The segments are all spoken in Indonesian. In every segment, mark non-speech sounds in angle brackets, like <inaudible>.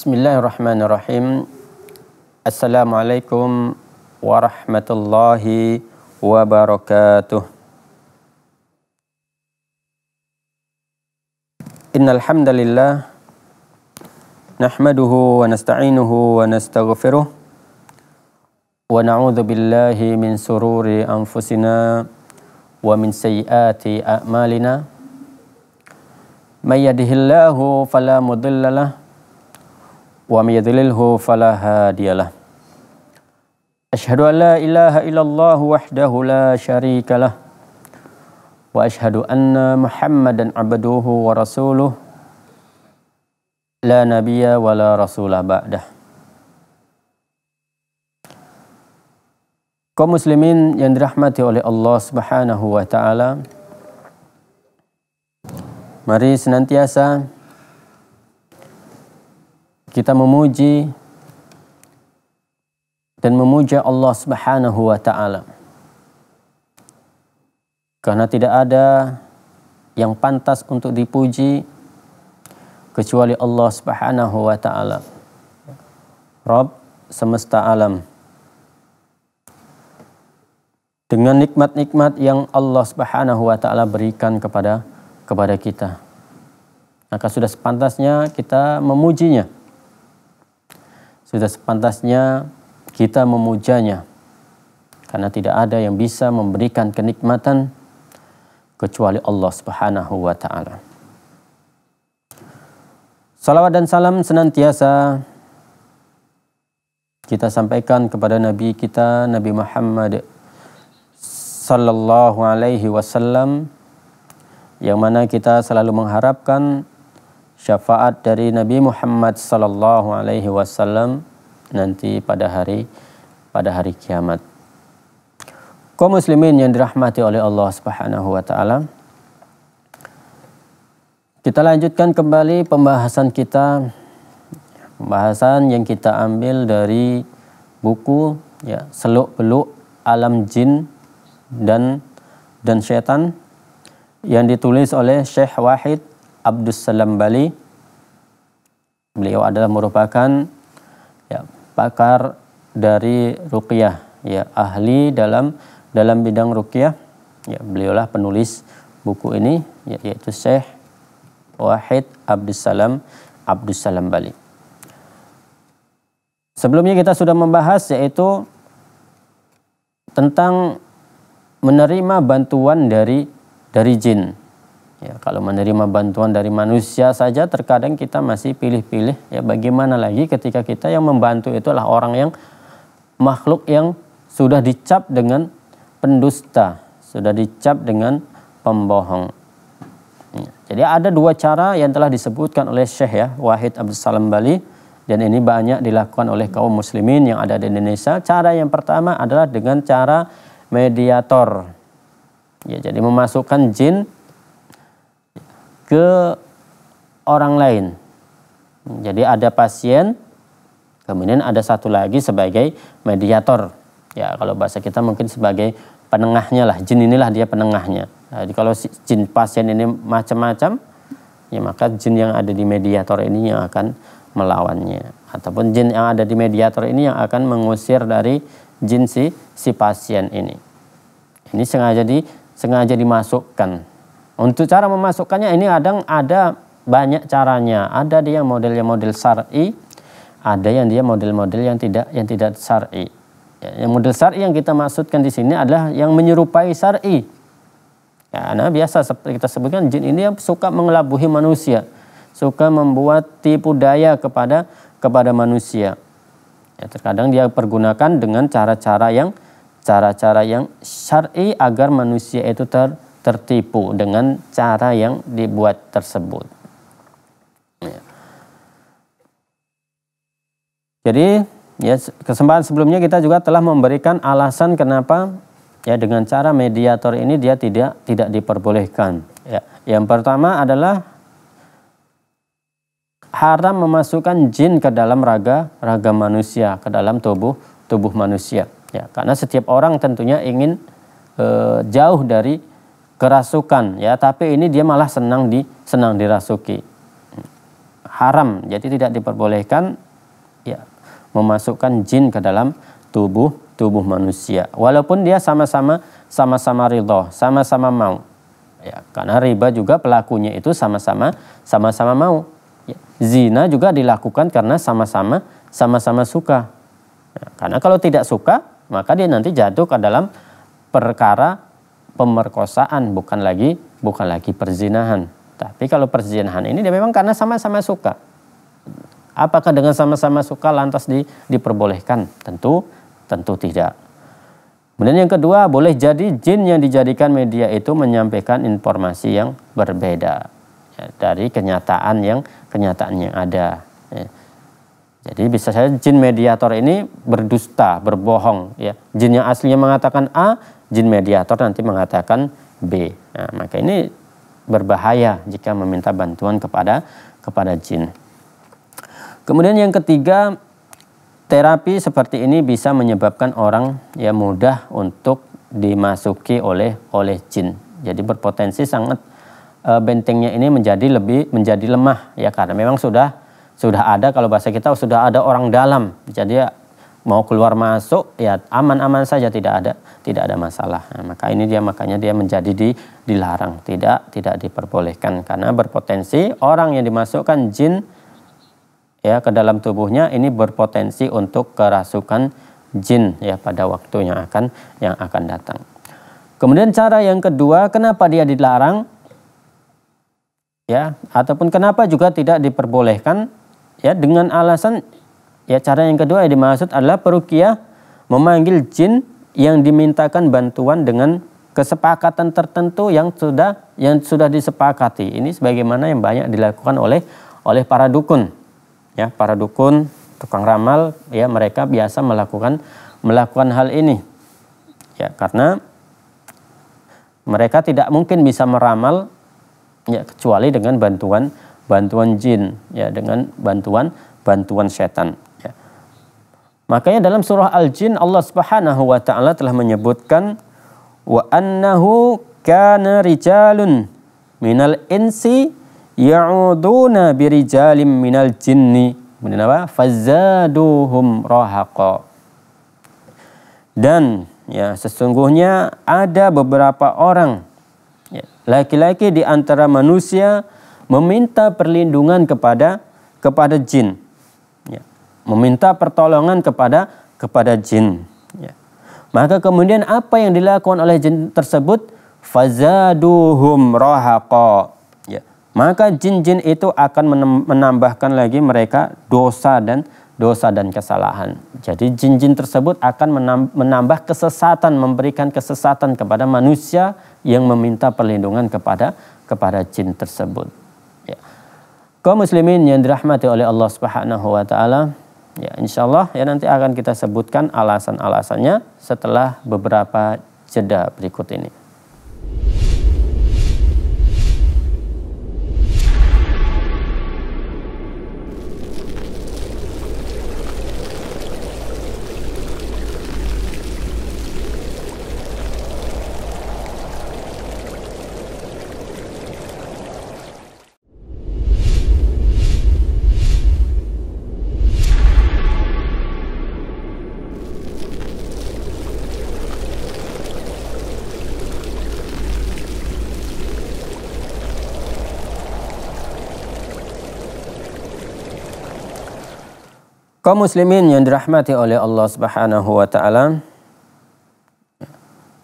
Bismillahirrahmanirrahim. Assalamualaikum warahmatullahi wabarakatuh. Innal hamdalillah nahmaduhu wa nasta'inuhu wa nastaghfiruh wa na'udzu billahi min sururi anfusina wa min sayyiati a'malina. May yahdihillahu fala mudilla lahu ومن يضلله فلا هادي له أشهد أن لا إله إلا الله وحده لا شريك له وأشهد أن محمدا عبده ورسوله لا نبي ولا رسول بعده kaum muslimin yang dirahmati oleh Allah Subhanahu wa taala mari senantiasa kita memuji dan memuja Allah Subhanahu wa taala. Karena tidak ada yang pantas untuk dipuji kecuali Allah Subhanahu wa taala. Rabb semesta alam. Dengan nikmat-nikmat yang Allah Subhanahu wa taala berikan kepada kepada kita. Maka sudah sepantasnya kita memujinya sudah sepantasnya kita memujanya karena tidak ada yang bisa memberikan kenikmatan kecuali Allah Subhanahu wa taala. Salawat dan salam senantiasa kita sampaikan kepada nabi kita Nabi Muhammad sallallahu alaihi wasallam yang mana kita selalu mengharapkan syafaat dari Nabi Muhammad sallallahu alaihi wasallam nanti pada hari pada hari kiamat. Kau muslimin yang dirahmati oleh Allah Subhanahu wa taala. Kita lanjutkan kembali pembahasan kita pembahasan yang kita ambil dari buku ya Seluk-beluk Alam Jin dan dan Setan yang ditulis oleh Syekh Wahid Abdus Salam Bali. Beliau adalah merupakan ya, pakar dari ruqyah, ya ahli dalam dalam bidang ruqyah. Ya, beliaulah penulis buku ini ya, yaitu Syekh Wahid Abdus Salam Abdus Salam Bali. Sebelumnya kita sudah membahas yaitu tentang menerima bantuan dari dari jin. Ya, kalau menerima bantuan dari manusia saja terkadang kita masih pilih-pilih ya bagaimana lagi ketika kita yang membantu itulah orang yang makhluk yang sudah dicap dengan pendusta, sudah dicap dengan pembohong. Ya, jadi ada dua cara yang telah disebutkan oleh Syekh ya Wahid Abdul Salam Bali dan ini banyak dilakukan oleh kaum muslimin yang ada di Indonesia. Cara yang pertama adalah dengan cara mediator. Ya, jadi memasukkan jin ke orang lain. Jadi ada pasien, kemudian ada satu lagi sebagai mediator. Ya kalau bahasa kita mungkin sebagai penengahnya lah, jin inilah dia penengahnya. Jadi kalau jin pasien ini macam-macam, ya maka jin yang ada di mediator ini yang akan melawannya. Ataupun jin yang ada di mediator ini yang akan mengusir dari jin si, si pasien ini. Ini sengaja di sengaja dimasukkan untuk cara memasukkannya ini kadang ada banyak caranya. Ada dia modelnya model syar'i, ada yang dia model-model yang tidak yang tidak syar'i. Ya, yang model syar'i yang kita maksudkan di sini adalah yang menyerupai syar'i. Ya, nah biasa seperti kita sebutkan jin ini yang suka mengelabuhi manusia, suka membuat tipu daya kepada kepada manusia. Ya, terkadang dia pergunakan dengan cara-cara yang cara-cara yang syar'i agar manusia itu ter tertipu dengan cara yang dibuat tersebut. Ya. Jadi ya kesempatan sebelumnya kita juga telah memberikan alasan kenapa ya dengan cara mediator ini dia tidak tidak diperbolehkan. Ya. Yang pertama adalah haram memasukkan jin ke dalam raga raga manusia ke dalam tubuh tubuh manusia. Ya, karena setiap orang tentunya ingin e, jauh dari kerasukan ya tapi ini dia malah senang di senang dirasuki haram jadi tidak diperbolehkan ya memasukkan jin ke dalam tubuh tubuh manusia walaupun dia sama-sama sama-sama ridho sama-sama mau ya karena riba juga pelakunya itu sama-sama sama-sama mau ya, zina juga dilakukan karena sama-sama sama-sama suka ya, karena kalau tidak suka maka dia nanti jatuh ke dalam perkara pemerkosaan bukan lagi bukan lagi perzinahan. Tapi kalau perzinahan ini dia memang karena sama-sama suka. Apakah dengan sama-sama suka lantas di, diperbolehkan? Tentu tentu tidak. Kemudian yang kedua, boleh jadi jin yang dijadikan media itu menyampaikan informasi yang berbeda ya, dari kenyataan yang kenyataan yang ada. Ya. Jadi bisa saja jin mediator ini berdusta, berbohong. Ya. Jin yang aslinya mengatakan A, jin mediator nanti mengatakan B. Nah, maka ini berbahaya jika meminta bantuan kepada kepada jin. Kemudian yang ketiga, terapi seperti ini bisa menyebabkan orang ya mudah untuk dimasuki oleh oleh jin. Jadi berpotensi sangat e, bentengnya ini menjadi lebih menjadi lemah ya karena memang sudah sudah ada kalau bahasa kita sudah ada orang dalam. Jadi ya, mau keluar masuk ya aman-aman saja tidak ada tidak ada masalah. Nah, maka ini dia makanya dia menjadi di, dilarang, tidak tidak diperbolehkan karena berpotensi orang yang dimasukkan jin ya ke dalam tubuhnya ini berpotensi untuk kerasukan jin ya pada waktunya akan yang akan datang. Kemudian cara yang kedua, kenapa dia dilarang? Ya, ataupun kenapa juga tidak diperbolehkan? ya dengan alasan ya cara yang kedua yang dimaksud adalah perukiah memanggil jin yang dimintakan bantuan dengan kesepakatan tertentu yang sudah yang sudah disepakati. Ini sebagaimana yang banyak dilakukan oleh oleh para dukun. Ya, para dukun, tukang ramal ya mereka biasa melakukan melakukan hal ini. Ya, karena mereka tidak mungkin bisa meramal ya kecuali dengan bantuan bantuan jin ya dengan bantuan bantuan setan ya. Makanya dalam surah Al-Jin Allah Subhanahu wa taala telah menyebutkan wa annahu kana rijalun minal insi ya'uduna birijalim minal jinni. Kemudian apa? Fazaduhum rahaqa. Dan ya sesungguhnya ada beberapa orang ya, laki-laki ya, di antara manusia meminta perlindungan kepada kepada jin. Ya. Meminta pertolongan kepada kepada jin. Ya. Maka kemudian apa yang dilakukan oleh jin tersebut? Fazaduhum rohaqa. Ya. Maka jin-jin itu akan menambahkan lagi mereka dosa dan dosa dan kesalahan. Jadi jin-jin tersebut akan menambah kesesatan, memberikan kesesatan kepada manusia yang meminta perlindungan kepada kepada jin tersebut. Kaum muslimin yang dirahmati oleh Allah Subhanahu wa taala, ya insyaallah ya nanti akan kita sebutkan alasan-alasannya setelah beberapa jeda berikut ini. Kaum muslimin yang dirahmati oleh Allah Subhanahu wa taala.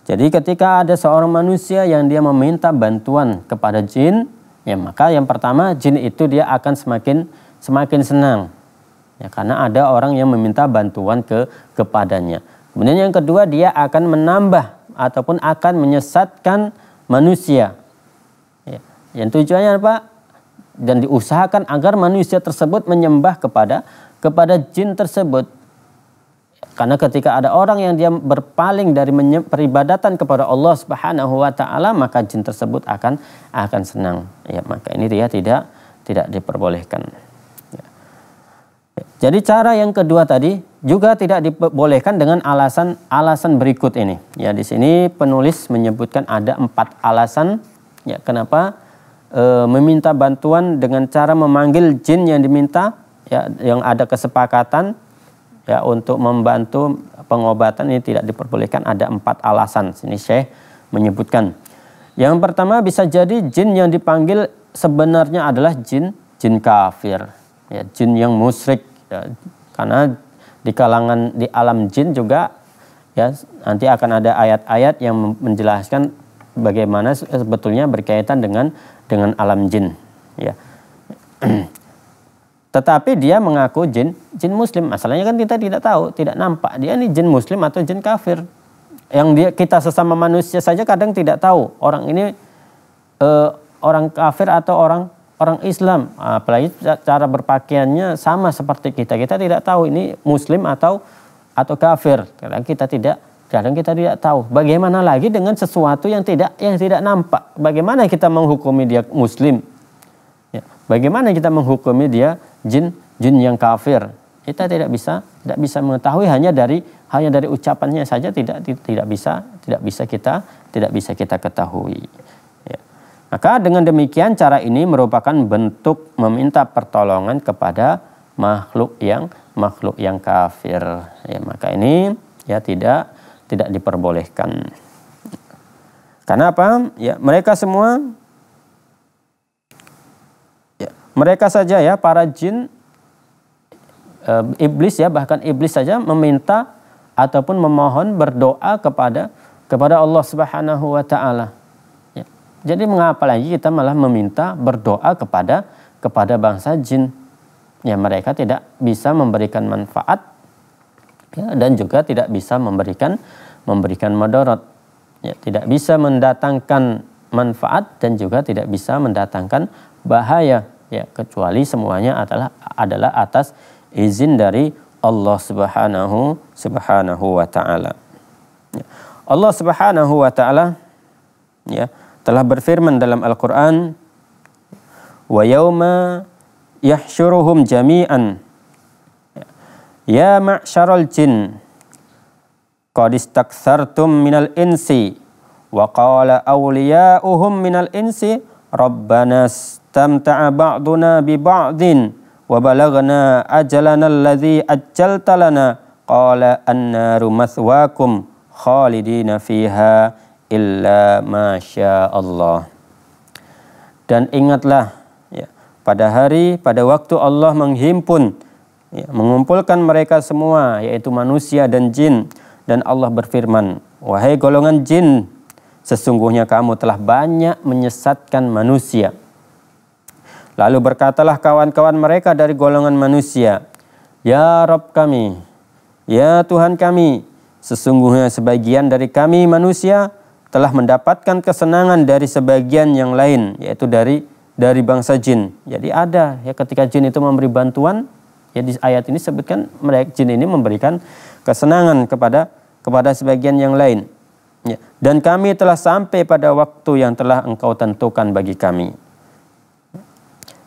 Jadi ketika ada seorang manusia yang dia meminta bantuan kepada jin, ya maka yang pertama jin itu dia akan semakin semakin senang. Ya karena ada orang yang meminta bantuan ke kepadanya. Kemudian yang kedua dia akan menambah ataupun akan menyesatkan manusia. Ya. Yang tujuannya apa? Dan diusahakan agar manusia tersebut menyembah kepada kepada jin tersebut karena ketika ada orang yang dia berpaling dari peribadatan kepada Allah Subhanahu wa taala maka jin tersebut akan akan senang. Ya, maka ini dia tidak tidak diperbolehkan. Ya. Jadi cara yang kedua tadi juga tidak diperbolehkan dengan alasan-alasan berikut ini. Ya, di sini penulis menyebutkan ada empat alasan ya kenapa e, meminta bantuan dengan cara memanggil jin yang diminta ya yang ada kesepakatan ya untuk membantu pengobatan ini tidak diperbolehkan ada empat alasan sini Syekh menyebutkan yang pertama bisa jadi jin yang dipanggil sebenarnya adalah jin jin kafir ya jin yang musyrik ya, karena di kalangan di alam jin juga ya nanti akan ada ayat-ayat yang menjelaskan bagaimana sebetulnya berkaitan dengan dengan alam jin ya <clears throat> Tetapi dia mengaku jin, jin muslim. Masalahnya kan kita tidak tahu, tidak nampak. Dia ini jin muslim atau jin kafir. Yang dia kita sesama manusia saja kadang tidak tahu. Orang ini eh, orang kafir atau orang orang Islam. Apalagi cara berpakaiannya sama seperti kita. Kita tidak tahu ini muslim atau atau kafir. Kadang kita tidak kadang kita tidak tahu. Bagaimana lagi dengan sesuatu yang tidak yang tidak nampak? Bagaimana kita menghukumi dia muslim Bagaimana kita menghukumi dia jin jin yang kafir? Kita tidak bisa tidak bisa mengetahui hanya dari hanya dari ucapannya saja tidak tidak bisa tidak bisa kita tidak bisa kita ketahui. Ya. Maka dengan demikian cara ini merupakan bentuk meminta pertolongan kepada makhluk yang makhluk yang kafir. Ya, maka ini ya tidak tidak diperbolehkan. Karena apa? Ya, mereka semua mereka saja ya para jin e, iblis ya bahkan iblis saja meminta ataupun memohon berdoa kepada kepada Allah Subhanahu wa taala. Ya. Jadi mengapa lagi kita malah meminta berdoa kepada kepada bangsa jin? Ya mereka tidak bisa memberikan manfaat ya, dan juga tidak bisa memberikan memberikan madarat Ya, tidak bisa mendatangkan manfaat dan juga tidak bisa mendatangkan bahaya ya kecuali semuanya adalah adalah atas izin dari Allah Subhanahu Subhanahu wa taala. Ya. Allah Subhanahu wa taala ya telah berfirman dalam Al-Qur'an wa yauma yahsyuruhum jami'an ya, ya ma'syaral jin qad istakthartum minal insi wa qala awliya'uhum minal insi rabbana istamta'a ba'duna bi ba'din wa balagna ajalana alladhi ajjalta lana qala annaru mathwakum khalidina fiha illa ma Allah. Dan ingatlah ya, pada hari pada waktu Allah menghimpun ya, mengumpulkan mereka semua yaitu manusia dan jin dan Allah berfirman wahai golongan jin sesungguhnya kamu telah banyak menyesatkan manusia Lalu berkatalah kawan-kawan mereka dari golongan manusia, Ya Rob kami, Ya Tuhan kami, sesungguhnya sebagian dari kami manusia telah mendapatkan kesenangan dari sebagian yang lain, yaitu dari dari bangsa jin. Jadi ada ya ketika jin itu memberi bantuan, ya di ayat ini sebutkan mereka jin ini memberikan kesenangan kepada kepada sebagian yang lain. Ya. Dan kami telah sampai pada waktu yang telah engkau tentukan bagi kami.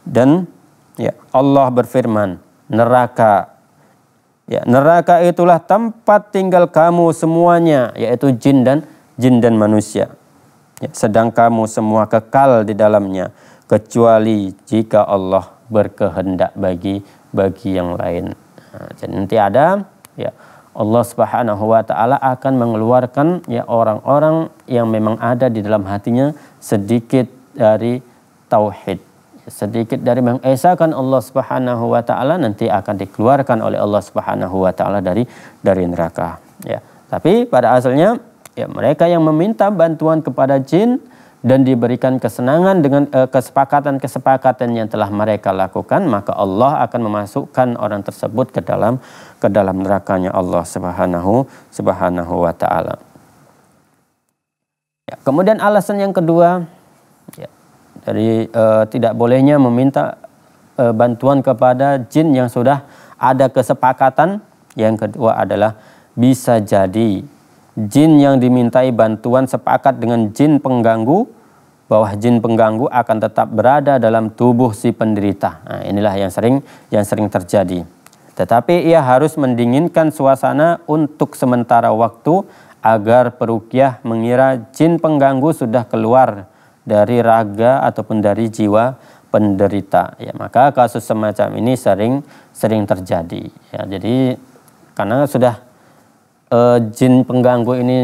Dan ya Allah berfirman, neraka ya neraka itulah tempat tinggal kamu semuanya yaitu jin dan jin dan manusia. Ya, sedang kamu semua kekal di dalamnya kecuali jika Allah berkehendak bagi bagi yang lain. Nah, jadi nanti ada ya Allah Subhanahu wa taala akan mengeluarkan ya orang-orang yang memang ada di dalam hatinya sedikit dari tauhid sedikit dari mengesahkan Allah Subhanahu wa taala nanti akan dikeluarkan oleh Allah Subhanahu wa taala dari dari neraka ya tapi pada asalnya ya mereka yang meminta bantuan kepada jin dan diberikan kesenangan dengan eh, kesepakatan-kesepakatan yang telah mereka lakukan maka Allah akan memasukkan orang tersebut ke dalam ke dalam nerakanya Allah Subhanahu Subhanahu wa taala. Ya, kemudian alasan yang kedua jadi uh, tidak bolehnya meminta uh, bantuan kepada jin yang sudah ada kesepakatan. Yang kedua adalah bisa jadi jin yang dimintai bantuan sepakat dengan jin pengganggu bahwa jin pengganggu akan tetap berada dalam tubuh si penderita. Nah, inilah yang sering yang sering terjadi. Tetapi ia harus mendinginkan suasana untuk sementara waktu agar perukiah mengira jin pengganggu sudah keluar dari raga ataupun dari jiwa penderita. Ya, maka kasus semacam ini sering sering terjadi. Ya, jadi karena sudah e, jin pengganggu ini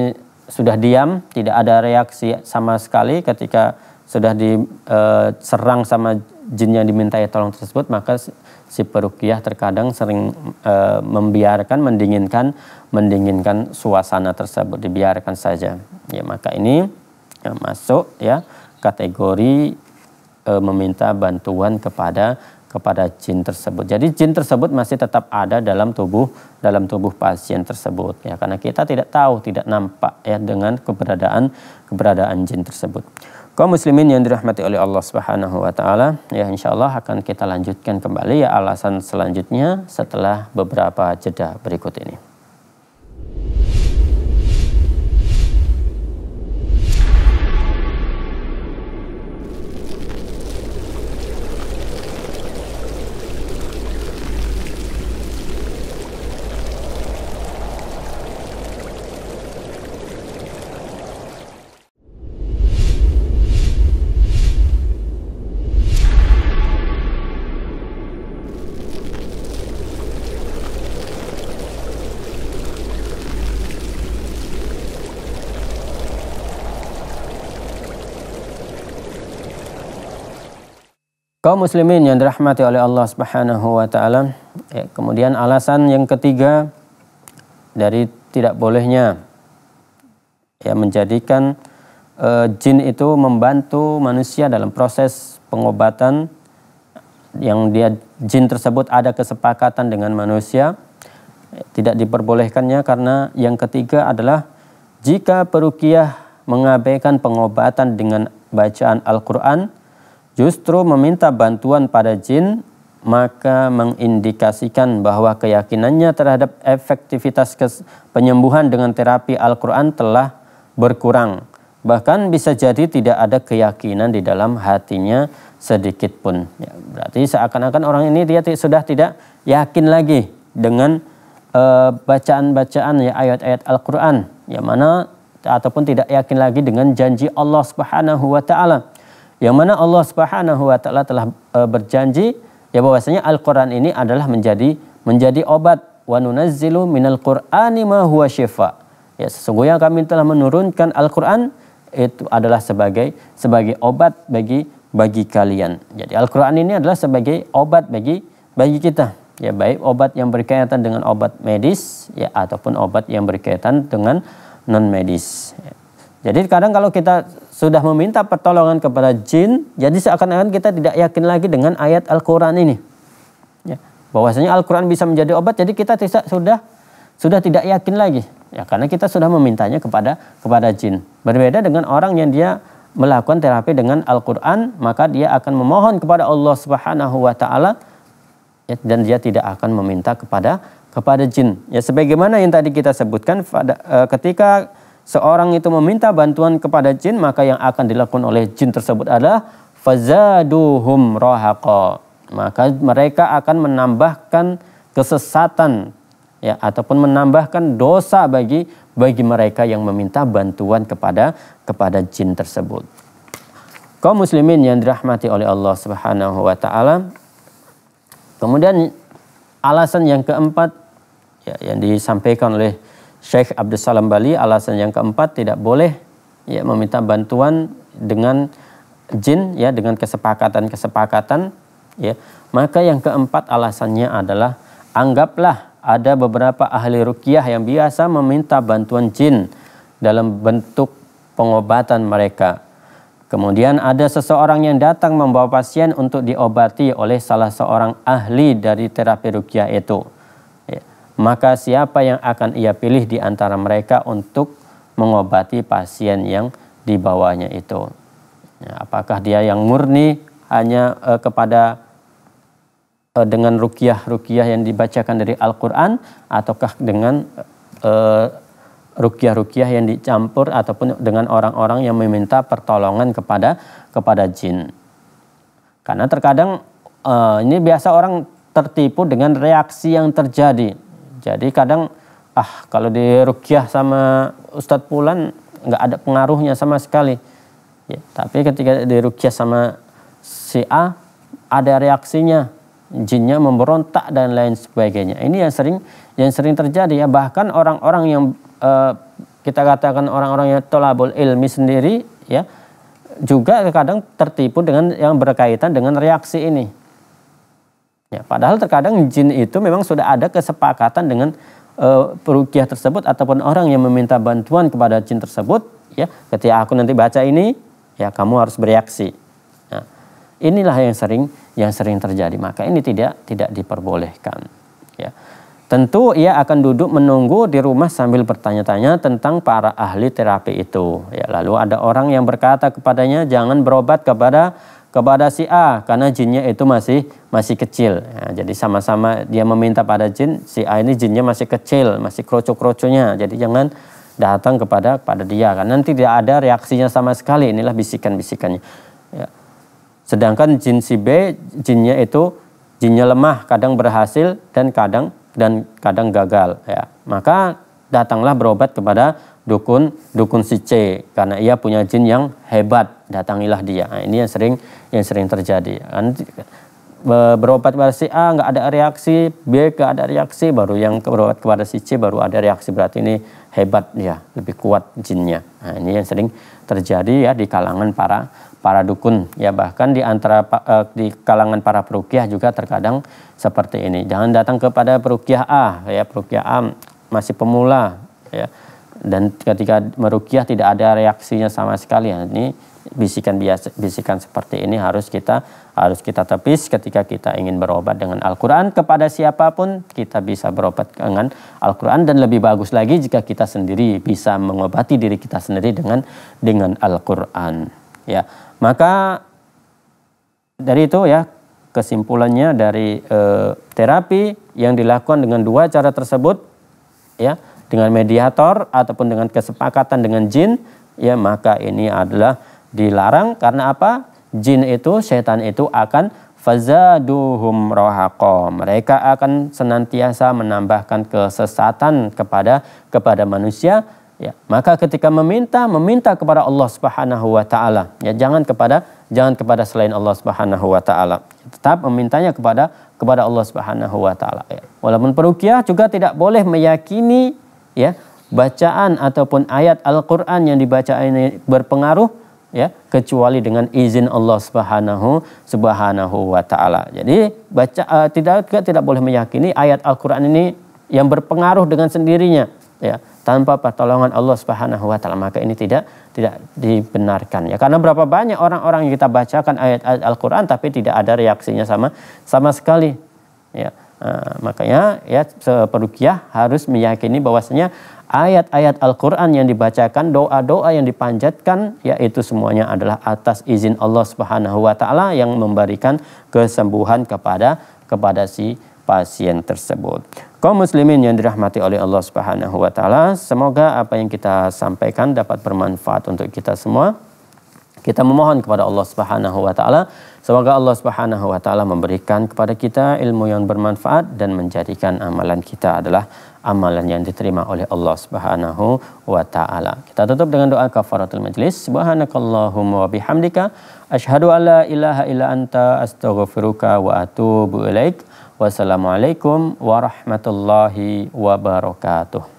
sudah diam, tidak ada reaksi sama sekali ketika sudah diserang eh, e, sama jin yang dimintai tolong tersebut, maka si perukiah terkadang sering e, membiarkan, mendinginkan, mendinginkan suasana tersebut, dibiarkan saja. Ya maka ini ya, masuk ya kategori e, meminta bantuan kepada kepada jin tersebut. Jadi jin tersebut masih tetap ada dalam tubuh dalam tubuh pasien tersebut ya karena kita tidak tahu, tidak nampak ya dengan keberadaan keberadaan jin tersebut. Kaum muslimin yang dirahmati oleh Allah Subhanahu wa taala, ya insyaallah akan kita lanjutkan kembali ya alasan selanjutnya setelah beberapa jeda berikut ini. Kaum muslimin yang dirahmati oleh Allah Subhanahu wa taala. Ya, kemudian alasan yang ketiga dari tidak bolehnya ya menjadikan e, jin itu membantu manusia dalam proses pengobatan yang dia jin tersebut ada kesepakatan dengan manusia tidak diperbolehkannya karena yang ketiga adalah jika perukiah mengabaikan pengobatan dengan bacaan Al-Qur'an justru meminta bantuan pada jin maka mengindikasikan bahwa keyakinannya terhadap efektivitas penyembuhan dengan terapi Al-Quran telah berkurang. Bahkan bisa jadi tidak ada keyakinan di dalam hatinya sedikit pun. Ya, berarti seakan-akan orang ini dia sudah tidak yakin lagi dengan eh, bacaan-bacaan uh, ya ayat-ayat Al-Quran. Yang mana ataupun tidak yakin lagi dengan janji Allah Subhanahu wa taala yang mana Allah Subhanahu wa taala telah e, berjanji ya bahwasanya Al-Qur'an ini adalah menjadi menjadi obat wa nunazzilu minal qur'ani ma huwa syifa. Ya sesungguhnya kami telah menurunkan Al-Qur'an itu adalah sebagai sebagai obat bagi bagi kalian. Jadi Al-Qur'an ini adalah sebagai obat bagi bagi kita. Ya baik obat yang berkaitan dengan obat medis ya ataupun obat yang berkaitan dengan non medis. Ya. Jadi kadang kalau kita sudah meminta pertolongan kepada jin, jadi seakan-akan kita tidak yakin lagi dengan ayat Al-Quran ini. Ya, bahwasanya Al-Quran bisa menjadi obat, jadi kita tidak, sudah sudah tidak yakin lagi. Ya, karena kita sudah memintanya kepada kepada jin. Berbeda dengan orang yang dia melakukan terapi dengan Al-Quran, maka dia akan memohon kepada Allah Subhanahu wa Ta'ala ya, dan dia tidak akan meminta kepada kepada jin. Ya sebagaimana yang tadi kita sebutkan pada e, ketika seorang itu meminta bantuan kepada jin, maka yang akan dilakukan oleh jin tersebut adalah fazaduhum rohaqa. Maka mereka akan menambahkan kesesatan ya ataupun menambahkan dosa bagi bagi mereka yang meminta bantuan kepada kepada jin tersebut. Kaum muslimin yang dirahmati oleh Allah Subhanahu wa taala. Kemudian alasan yang keempat ya, yang disampaikan oleh Syekh Abdul Salam Bali alasan yang keempat tidak boleh ya meminta bantuan dengan jin ya dengan kesepakatan-kesepakatan ya maka yang keempat alasannya adalah anggaplah ada beberapa ahli rukiah yang biasa meminta bantuan jin dalam bentuk pengobatan mereka Kemudian ada seseorang yang datang membawa pasien untuk diobati oleh salah seorang ahli dari terapi rukiah itu maka siapa yang akan ia pilih di antara mereka untuk mengobati pasien yang di itu. Ya, apakah dia yang murni hanya uh, kepada uh, dengan rukiah-rukiah yang dibacakan dari Al-Quran ataukah dengan eh, rukiah-rukiah yang dicampur ataupun dengan orang-orang yang meminta pertolongan kepada kepada jin. Karena terkadang uh, ini biasa orang tertipu dengan reaksi yang terjadi jadi kadang ah kalau di rukyah sama Ustadz Pulan nggak ada pengaruhnya sama sekali. Ya, tapi ketika di rukyah sama si A ada reaksinya, jinnya memberontak dan lain sebagainya. Ini yang sering yang sering terjadi ya bahkan orang-orang yang eh, kita katakan orang-orang yang tolabul ilmi sendiri ya juga kadang tertipu dengan yang berkaitan dengan reaksi ini. Ya, padahal terkadang jin itu memang sudah ada kesepakatan dengan uh, perukiah tersebut ataupun orang yang meminta bantuan kepada jin tersebut, ya, ketika aku nanti baca ini, ya kamu harus bereaksi. Nah, inilah yang sering yang sering terjadi. Maka ini tidak tidak diperbolehkan, ya. Tentu ia akan duduk menunggu di rumah sambil bertanya-tanya tentang para ahli terapi itu. Ya, lalu ada orang yang berkata kepadanya, "Jangan berobat kepada kepada si A karena jinnya itu masih masih kecil. Ya, jadi sama-sama dia meminta pada jin, si A ini jinnya masih kecil, masih kroco-kroconya. Jadi jangan datang kepada pada dia karena nanti tidak ada reaksinya sama sekali. Inilah bisikan-bisikannya. Ya. Sedangkan jin si B jinnya itu jinnya lemah, kadang berhasil dan kadang dan kadang gagal. Ya. Maka datanglah berobat kepada dukun dukun si C karena ia punya jin yang hebat datangilah dia nah, ini yang sering yang sering terjadi berobat kepada si A nggak ada reaksi B nggak ada reaksi baru yang berobat kepada si C baru ada reaksi berarti ini hebat ya lebih kuat jinnya nah, ini yang sering terjadi ya di kalangan para para dukun ya bahkan di antara eh, di kalangan para perukiah juga terkadang seperti ini jangan datang kepada perukiah A ya perukiah A masih pemula ya dan ketika merukyah tidak ada reaksinya sama sekali ya ini bisikan biasa bisikan seperti ini harus kita harus kita tepis ketika kita ingin berobat dengan Al-Qur'an kepada siapapun kita bisa berobat dengan Al-Qur'an dan lebih bagus lagi jika kita sendiri bisa mengobati diri kita sendiri dengan dengan Al-Qur'an ya maka dari itu ya kesimpulannya dari e, terapi yang dilakukan dengan dua cara tersebut ya dengan mediator ataupun dengan kesepakatan dengan jin, ya maka ini adalah dilarang karena apa? Jin itu, setan itu akan fazaduhum rohako. Mereka akan senantiasa menambahkan kesesatan kepada kepada manusia. Ya, maka ketika meminta, meminta kepada Allah Subhanahu wa taala. Ya, jangan kepada jangan kepada selain Allah Subhanahu wa taala. Tetap memintanya kepada kepada Allah Subhanahu wa taala. Ya. Walaupun perukiah juga tidak boleh meyakini ya bacaan ataupun ayat Al-Qur'an yang dibaca ini berpengaruh ya kecuali dengan izin Allah Subhanahu Subhanahu wa taala. Jadi baca uh, tidak tidak boleh meyakini ayat Al-Qur'an ini yang berpengaruh dengan sendirinya ya tanpa pertolongan Allah Subhanahu wa taala maka ini tidak tidak dibenarkan ya karena berapa banyak orang-orang yang kita bacakan ayat-ayat Al-Qur'an tapi tidak ada reaksinya sama sama sekali ya Eh, makanya ya seperukiah harus meyakini bahwasanya ayat-ayat Al-Qur'an yang dibacakan, doa-doa yang dipanjatkan yaitu semuanya adalah atas izin Allah Subhanahu wa taala yang memberikan kesembuhan kepada kepada si pasien tersebut. Kaum muslimin yang dirahmati oleh Allah Subhanahu wa taala, semoga apa yang kita sampaikan dapat bermanfaat untuk kita semua. Kita memohon kepada Allah Subhanahu wa taala Semoga Allah Subhanahu wa taala memberikan kepada kita ilmu yang bermanfaat dan menjadikan amalan kita adalah amalan yang diterima oleh Allah Subhanahu wa taala. Kita tutup dengan doa kafaratul majelis. Subhanakallahumma wa bihamdika asyhadu alla ilaha illa anta astaghfiruka wa atubu ilaik. Wassalamualaikum warahmatullahi wabarakatuh.